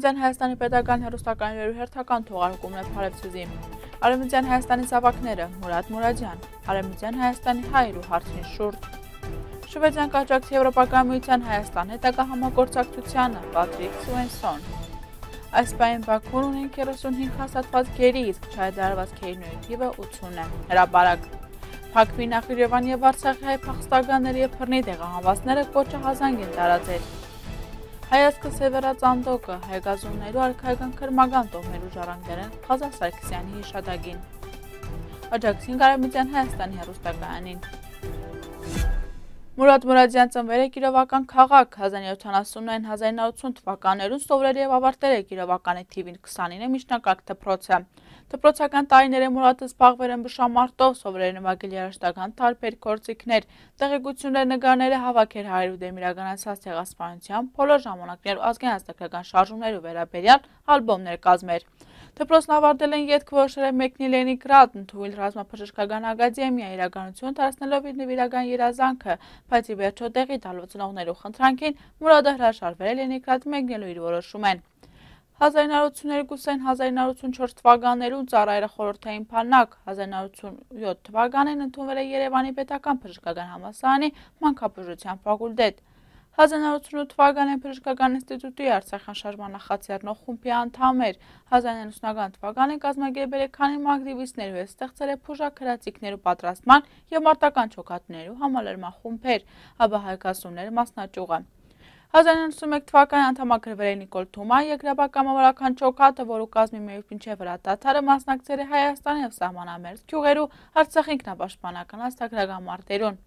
Արևմտյան Հայաստանի Պետական հերոստական վերհերթական թողարկումն է Փարեվցուզի։ Արևմտյան Հայաստանի զավակները՝ Մուրադ Մուրաջյան, Արևմտյան Հայաստանի հայր ու հարցին շուրջ։ Շվեդիան կաճակց Եվրոպական միության Հայաստան հետագա համագործակցությանը Պատրիկ Սուենսոն։ Այս պայն Բաքուն ունենք 35 հաստատված գերի, իսկ չհայտարարված գերիների թիվը 80 է։ Հրապարակ Փակվի նախիրևան եւ Արցախի հայ փախստականների եւ բռնի տեղահանվածները կոչահազանգ են տարածել։ Հայասկը Սևերածանդոկը հայգազումներու արքայական քրմական տոհմերու ժառանգերեն Ղազար Սարգսյանի հիշատակին։ Աջակցին Ղարաբիդյան Հայաստանի հերոստակայանին։ Մուրադ Մուրադյան ծնվել է Կիրովական քաղաք 1770-1980 թվականներուն սովորել եւ ավարտել է Կիրովականի թիվին 29-ը միջնակարգ դպրոցը։ Դպրոցական տարիները մուրատը զբաղվել են բշամարտով, սովորել նվագել երաշտական տարբեր գործիքներ, տեղեկություններ նկարները հավաքեր հայր ու դեմ իրականացած ցեղասպանության, բոլոր ժամանակներ ու ազգային ազգագրական շարժումներ ու վերաբերյալ ալբոմներ կազմեր։ Դպրոցն ավարտել են յետք որոշել մեկնի Լենինգրադ, ընդունել ռազմապաշտպանական ակադեմիա իրականություն դարձնելով իր նվիրական երազանքը, բայց ի վերջո տեղի տալու ծնողներու խնդրանքին Մուրադը հրաշալվել է Լենինգրադ մեկնելու իր որոշում են։ 1982-ին 1984 թվականներուն ծառայել խորհրդային փանակ 1987 թվականին ընդունվել է Երևանի Պետական Բժշկական համալսարանի Մանկաբուժության ֆակուլտետ 1988 թվականին Բժշկական ինստիտուտի Արցախյան շարժման նախաձեռնող խումբի անդամ էր 1990 թվականին կազմակերպել է քանի ակտիվիստներ ու ստեղծել է փուժակրացիկներու պատրաստման եւ մարտական ճոկատներու համալրման խումբեր, ապա հայկասումներ մասնաճյուղը 1992 1991 թվականին անդամակրվել է Նիկոլ Թուման երկրաբակ կամավորական չոքատը, որ ուկազմի մեր մինչև վրա տաթարը մասնակցել է Հայաստանի և սահմանամերձ քյուղերու Արցախի ինքնապաշտպանական աստագրական մարտերուն։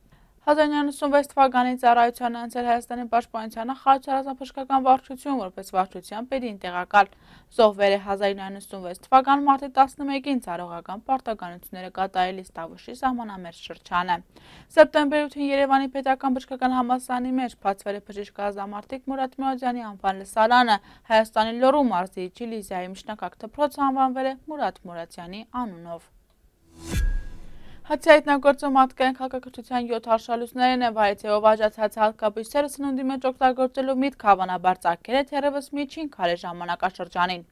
1996 թվականի ծառայության անցել Հայաստանի պաշտպանությանը խաչ հարազնապաշկական վարչություն, որպես վարչության պետին տեղակալ զոհվել է 1996 թվական մարտի 11-ին ծառողական պարտականությունները կատարելիս Տավուշի սահմանամերձ շրջանը։ Սեպտեմբերի 8-ին Երևանի պետական բժշկական համալսարանի մեջ բացվել է բժիշկ Ազամարտիկ Մուրադ Մուրադյանի անվան լսարանը, Հայաստանի Լոռու մարզի Չիլիզիայի միջնակարգ դպրոցը անվանվել է Մուրադ Մուրադյանի անունով։ Հացիայտնագործում ատկային հակակրթության 7 հարշալուսներին են վայցե ովաջացած հատկապիսերը սնունդի մեջ ոգտագործելու միտք հավանաբար ծակեր է թերևս միջին քարե ժամանակաշրջանին։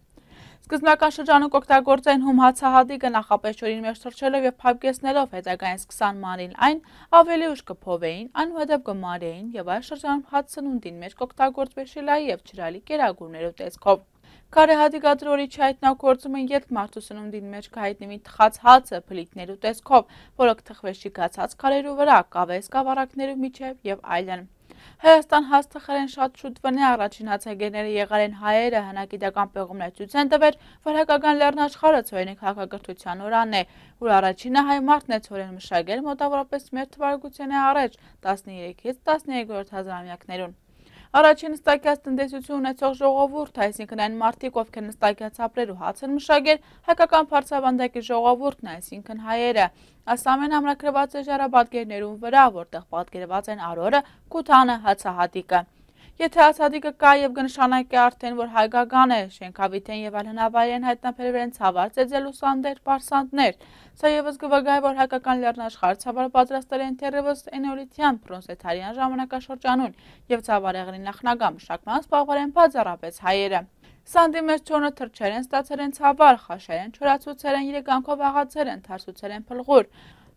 Սկզբնական շրջանում կօգտագործեն հում հացահատիկը նախապես ճորին մեջ թրջելով եւ փափկեսնելով հետագայից 20 մանին այն ավելի ուշ կփովեին, անհետև գմարեին եւ այս շրջանում հաց սնունդին մեջ կօգտագործվի շիլայի եւ ճրալի կերակուրներով տեսքով։ Կարեհատի գատրորի չհայտնագործումը ելք մարդուսնունդին մեջ կհայտնիմի թխած հացը պլիկներու տեսքով, որոք թխվեշի գացած կարերու վրա, կավես կավարակներու միջև և այլն։ Հայաստան հաստխեր են շատ շուտ վնե առաջին հացագերները եղար են հայերը հնակիտական պեղումնեցուց են տվեր, որ հակական լերն աշխարը ծորենի կաղակրթության որան է, որ առաջինը հայ մարդն է ծորեն մշագել մոտավորապես մեր թվարգություն է առաջ 13-ից 13 հազարամյակներուն։ Առաջին նստակյաց տնտեսություն ունեցող ժողովուրդը, այսինքն այն մարդիկ, ովքեր նստակյաց ապրելու հաց են մշակել, հայկական փարցավանդակի ժողովուրդն է, այսինքն հայերը։ Այս ամեն ամրագրված է ժառաբատկերներում վրա, որտեղ պատկերված են արորը, կութանը, հացահատիկը։ Եթե ասադիկը կա և գնշանակ է արդեն, որ հայգական է, շենքավիթեն և այլ հնավայրեն հայտնապերվեր են ծավար ծեծել ուսանդեր, պարսանդներ։ Սա եվս գվգայ, որ հայկական լերնաշխար ծավարը պատրաստել են թերևս էնեոլիթյան, պրոնսեթարյան ժամանակաշորջանուն և ծավարեղրի նախնագամ շակման սպաղվար են պածարապես հայերը։ Սանդի մեջ չոնը թրջեր են, ստացեր են ծավար, խաշեր են, չորացուցեր են, երեկանքով աղացեր են, թարսուցեր են պլղուր։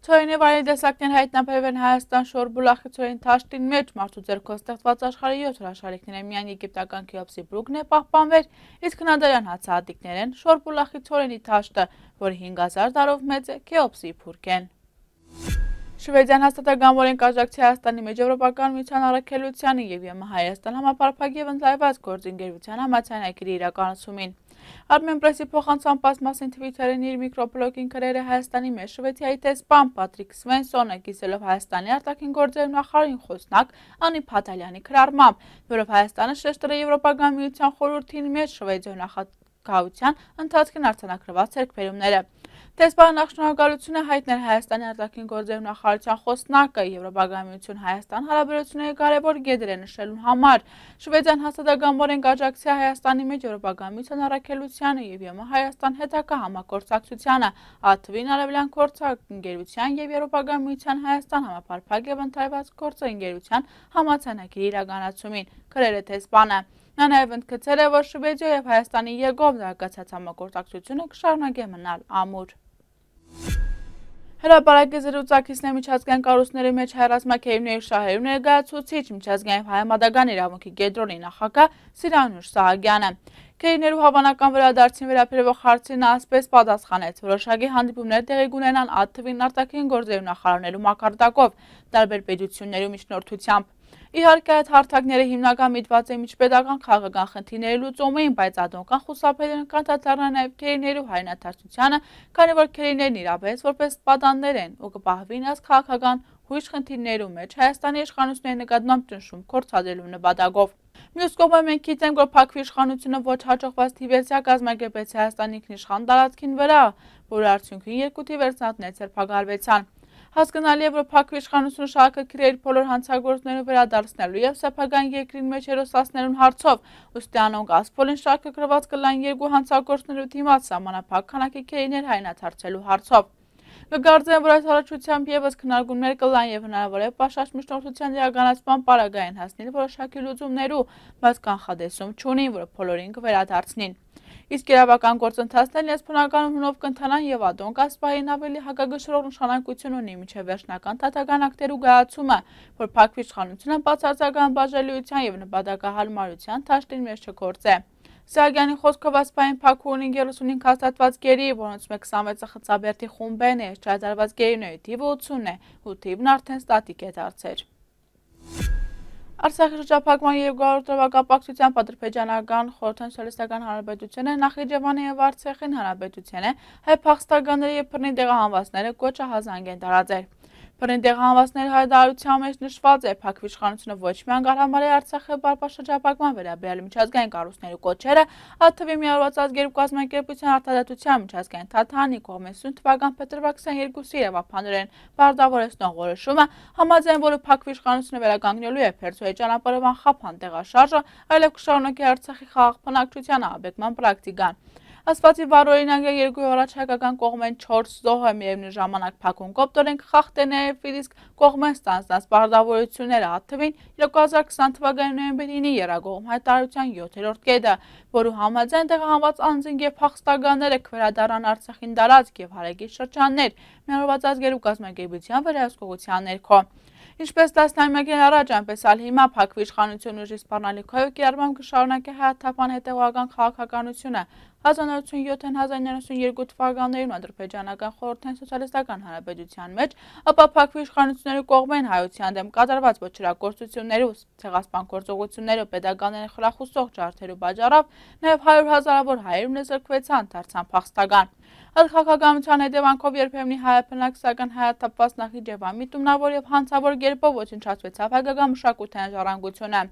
Ցորենի վայրի դեսակներ հայտնաբերվել են Հայաստան շորբուլախի ցորեն թաշտին մեջ մարդու ձեռքով ստեղծված աշխարհի 7 հրաշալիքները միայն եգիպտական Քեոպսի բրուկն է պահպանվել, իսկ հնադարյան հացահատիկներ են շորբուլախի ցորենի թաշտը, որը 5000 տարով մեծ է Քեոպսի փուրկեն։ Շվեդիան հաստատական որենք աջակցի Հայաստանի մեջ Եվրոպական միության առաքելությանը և ԵՄ Հայաստան համապարփակ եւ ընդլայնված գործընկերության համաձայնագրի իրականացումին։ Armenpress-ի փոխանցման պատմասին Twitter-ին իր միկրոբլոգին գրել է Հայաստանի մեջ Շվեդիայի տեսփան Պատրիկ Սվենսոնը կիսելով Հայաստանի արտաքին գործերի նախարարին խոսնակ Անի Փաթալյանի քրարմամբ, որով Հայաստանը շեշտել է Եվրոպական միության խորհրդին մեջ Շվեդիայի նախագահության ընթացքին արձանագրված երկբերումները։ Տեսփան նախշնորհակալությունը հայտնել Հայաստանի արտաքին գործերի նախարարության խոսնակը Եվրոպագամիություն Հայաստան հարաբերությունների կարևոր գեդր է նշելու համար։ Շվեդիան հաստատակամորեն աջակցի Հայաստանի մեջ Եվրոպագամիության առաքելությանը եւ ԵՄ Հայաստան հետակա համագործակցությանը, ԱԹՎ-ին արևելյան գործընկերության եւ Եվրոպագամիության Հայաստան համապարփակ եւ ընդհանրված գործընկերության համացանակի իրականացումին։ Գրել է Տեսփանը։ Նա նաև ընդգծել է, որ Շվեդիա եւ Հայաստանի երկու զարգացած համագործակցությունը կշարունակի մնալ ամուր։ Հրապարակի զրուցակիցն է միջազգային կարուսների մեջ հայրասմակերուների շահերուն ներգայացուցիչ միջազգային հայամադագան իրավունքի գետրոնի նախակա Սիրանուր Սահագյանը։ Քերիներու հավանական վերադարձին վերաբերող հարցին ասպես պատասխանեց, որոշակի հանդիպումներ տեղի գունենան աթվին արտաքին գործերու նախարարներու մակարդակով, տարբեր պետություններու միջնորդությամբ։ Իհարկե այդ հարթակները հիմնական միտված է միջպետական քաղաքական խնդիրների լուծում էին, բայց ադոնկան խուսափել են կանտատարան նաև քերիների ու հայրենաթարչությանը, քանի որ քերիներն իրապես որպես պատաններ են ու կպահվին այս քաղաքական հույժ խնդիրներում մեջ Հայաստանի իշխանությունների նկատմամբ ճնշում կործադրելու նպատակով։ Մյուս կողմը մենք գիտենք, որ Փարքի իշխանությունը ոչ հաջողված Թիվերսիա կազմակերպեց Հայաստանի ինքնիշխան տարածքին վրա, որի արդյունքում երկու թիվերսանատներ ձերբակալվեցան։ Հասկանալի է, որ Փակու իշխանությունը շարքը գրեր բոլոր հանցագործներով վերադարձնելու եւ սեփական երկրին մեջ հերոսացնելուն հարցով ուստի անոնք ասփոլին շարքը գրված կլան երկու հանցագործներով դիմաց համանապակ քանակի քերիներ հայնաթարցելու հարցով։ Կգարձեն, որ այս առաջությամբ եւս քննարկումներ կլան եւ հնարավոր է պաշտաճ միջնորդության իրականացման պարագային հասնել որոշակի լուծումներու, բայց կանխադեսում չունին, որ բոլորին կվերադարձնին իսկ իրավական գործընթացներն այս բնական հունով կընթանան եւ ադոնկ ասպային ավելի հակագշռող նշանակություն ունի միջև վերջնական թաթական ակտերու գայացումը, որ փակվի իշխանությունը բացարձական բաժելիության եւ նպատակահարմարության դաշտին մեջ չգործե։ Սարգյանի խոսքով ասպային փակու ունին 35 հաստատված գերի, որոնց 126-ը խծաբերդի խումբեն է, չհայտարված գերիների թիվը 80 է, ու թիվն արդեն ստատիկ է դարձել։ Արցախի շրջափակման 200 տարվակապակցությամբ ադրբեջանական խորհրդան սոցիալիստական հանրապետությունը, Նախիջևանը եւ Արցախին հանրապետությունը հայ փախստականների եւ բռնի դեղահանվածները կոչը հազանգ են տարածել։ Բննդեղ հանվածներ հայտարարության մեջ նշված է, Փակվի իշխանությունը ոչ միայն գարհամարի Արցախի բարբաշրջապակման վերաբերյալ միջազգային կառույցների կոչերը, այդ թվում միավորված ազգերու կազմակերպության արտադրության միջազգային թաթանի կողմից 20 թվական փետրվար 22-ի իրավապանորեն բարդավորեցնող որոշումը, համաձայն որը Փակվի իշխանությունը վերականգնելու է Փերսոյի ճանապարհով անխափան տեղաշարժը, այլև կշարունակի Արցախի խաղաղ բնակչության աբեկման պրակտիկան։ Ասվածի վարօրինակը երկու առաջ հայկական կողմեն 4 զոհ է միևնույն ժամանակ փակուն կոպտորենք խախտեն է ֆիլիսկ կողմեն ստանձնած բարդավորությունները հատվին 2020 թվականի նոյեմբերի 9-ի երագողում հայտարարության 7-րդ կետը, որը համաձայն տեղահանված անձինք եւ փախստականները կվերադառնան Արցախին դարած եւ հարեգի շրջաններ, միավորված ազգերու կազմակերպության վերահսկողության ներքո։ Ինչպես 11-ին առաջ, այնպես ալ հիմա փակվի իշխանություն ուժի սպառնալիքով կիրառմամբ կշարունակի հայաթափան հետևողական քաղաքականությունը, 1997-1992 թվականներում ադրբեջանական խորհրդային սոցիալիստական հանրապետության մեջ ապապակվի իշխանությունների կողմեն հայության դեմ կատարված ոչրագործություններու, ցեղասպան գործողություններու, pedagogical խրախուսող ջարդերու պատճառով նաև 100 հազարավոր հայերն զրկվեցան, դարձան փախստական։ Այդ քաղաքականության հետևանքով երբեմնի հայապնակցական հայաթափված նախիջևամիտումնավոր եւ հանցավոր կերպով ոչնչացվեցավ հայկական մշակութային ժառանգությունը։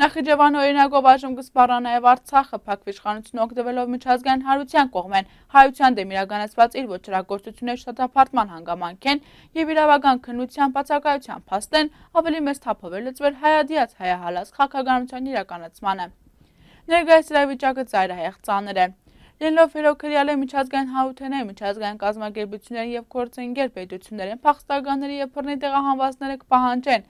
Նախիջևան օրինակով այժմ կսպառա նաև Արցախը, փակ իշխանությունը օգտվելով միջազգային հարության կողմեն հայության դեմ իրականացված իր ոչռագործությունների շտապարտման հանգամանքեն եւ իրավական քննության բացակայության փաստեն ավելի մեծ թափով է լծվել հայադիած հայահալած քաղաքականության իրականացմանը։ Ներգայիս իրավիճակը ծայրահեղ ծանր է։ Լինելով հերոքրյալ է միջազգային հայութեներ, միջազգային կազմակերպություններ և գործենգեր պետություններ են պախստագանների և պրնի տեղահանվածները կպահանջեն,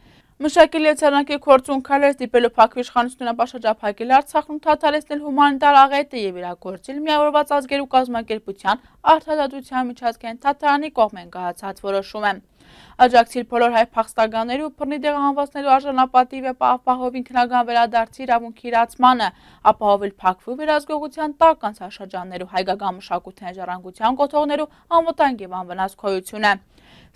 Մշակելի է ծարնակի կործուն կարեր ստիպելու պակվի իշխանությունապաշաջապակել արցախնում թատարեսնել հումանիտար աղետը և իրագործիլ միավորված ազգերու կազմակերպության արդհազատության միջազգեն թատարանի կողմ են գահացած որոշում եմ։ Աջակցիլ պոլոր հայ պախստագաների ու պրնի դեղահանվասնելու արժանապատիվ է պահպահով ինքնագան վերադարձի իրավունքի իրացմանը, ապահովել պակվու վերազգողության տակ անցաշաջաններու հայգագան մշակութեն ժարանգության գոթողներու անվոտանգիվան վնասքոյություն է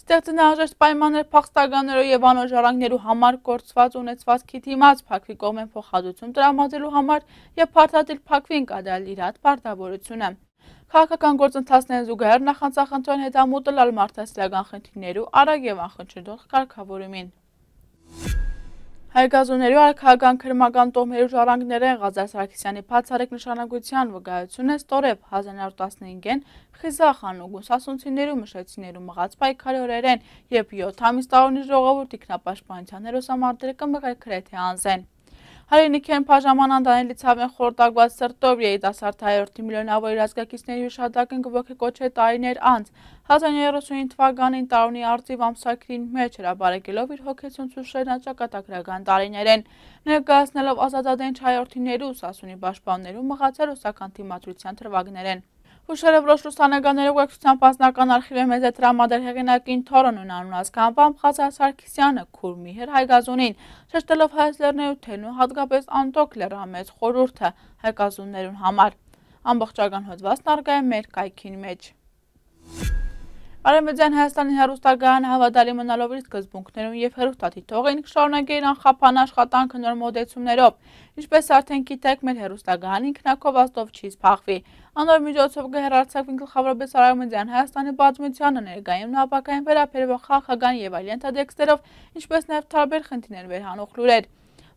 ստեղծնահաժեշտ պայմաններ փախստականներով եւ անոր ժառանգներու համար կորցված ունեցվածքի դիմաց փակվի կողմեն փոխադրություն տրամադրելու համար եւ փարտատիլ փակվին կատարել իր հատ պարտավորությունը։ Քաղաքական գործընթացներն զուգահեռ նախանցախնդրան հետ ամուտը լալ մարդասիրական խնդիրներու արագ եւ անխնչդող կարգավորումին։ Հայկազուներու արքական կրմական տոհմերու ժառանգները Հազար Սարքիսյանի պացարեք նշանակության վգայություն է ստորև 1915-են խիզախան ու գուսասունցիներու մշեցիներու մղած պայքարի օրերեն, եպ 7 համիստարունի ժողովորդ իքնապաշպանության հերոսամարդերը կմղեք գրեթե անզեն։ Հայրենիքեն պաժամանան դանելի ծավեն խորդակված սրտով երիտասարդայորդի միլոնավոր իրազգակիցների հիշադակն գվոքի կոչ է տարիներ անց, 1935 թվականին տարունի արձիվ ամսակրին մեջ հրաբարեկելով իր հոգեցուն ծուշերն աճակատագրական տարիներ են։ Ներկայասնելով ազատադեն չայորդիներու, սասունի բաշպաններու մղացել ուսական թիմատրության թրվագներ են։ Հուշերը վրոշ լուսանագաներով գակցության պասնական արխիվը մեզ է տրամադեր հեղինակին թորոն ունան ունասկանպամ խազար Սարքիսյանը կուր միհեր հայգազունին, շեշտելով հայսլերներութեն ու հատկապես անտոք լերամեզ խորուրդը հայգազուններուն համար։ Ամբողջական հոդվածն արգա է մեր կայքին մեջ։ Արեմեդյան Հայաստանի հերուստագան հավադալի մնալով իր սկզբունքներում և հերուստատի թողին կշարունագեին անխապան աշխատանքը նոր մոդեցումներով։ Ինչպես արդեն գիտեք, մեր հերոստագահան ինքնակով աստով չի սփախվի։ Անոր միջոցով կհերարցակվին գլխավորապես Արամեդյան Հայաստանի բազմությանը ներկայում նապակային վերաբերող խաղաղական եւ այլ ենթադեքստերով, ինչպես նաեւ տարբեր խնդիրներ վերհանող լուրեր։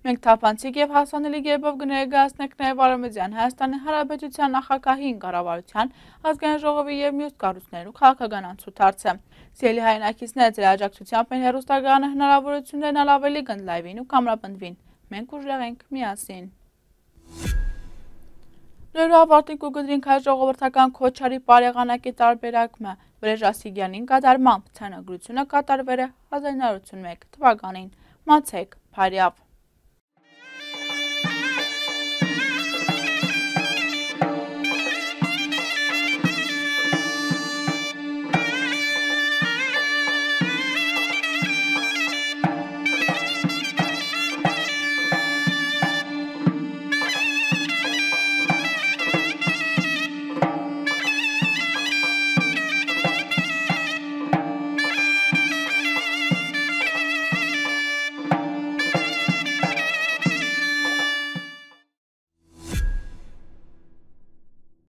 Մենք թափանցիկ եւ հասանելի գերբով կներկայացնենք նաեւ Արամեդյան Հայաստանի Հանրապետության նախագահին կառավարության, ազգային ժողովի եւ մյուս կառույցներու քաղաքական անցուդարձը։ Սիրելի հայրենակիցներ, ձեր աջակցությամբ մեր հերոստականը հնարավորություն ունենալ ավելի գնդլայվին ու կամրապնդվին։ Մենք ուժեղ ենք միասին։ Լրու ավարտին կուգդրինք հայ ժողովրդական քոչարի բարեղանակի տարբերակմը, վրեժասիգյանին կատարմամբ ծանագրությունը կատարվեր է 1981 թվականին, մացեք, պարյավ։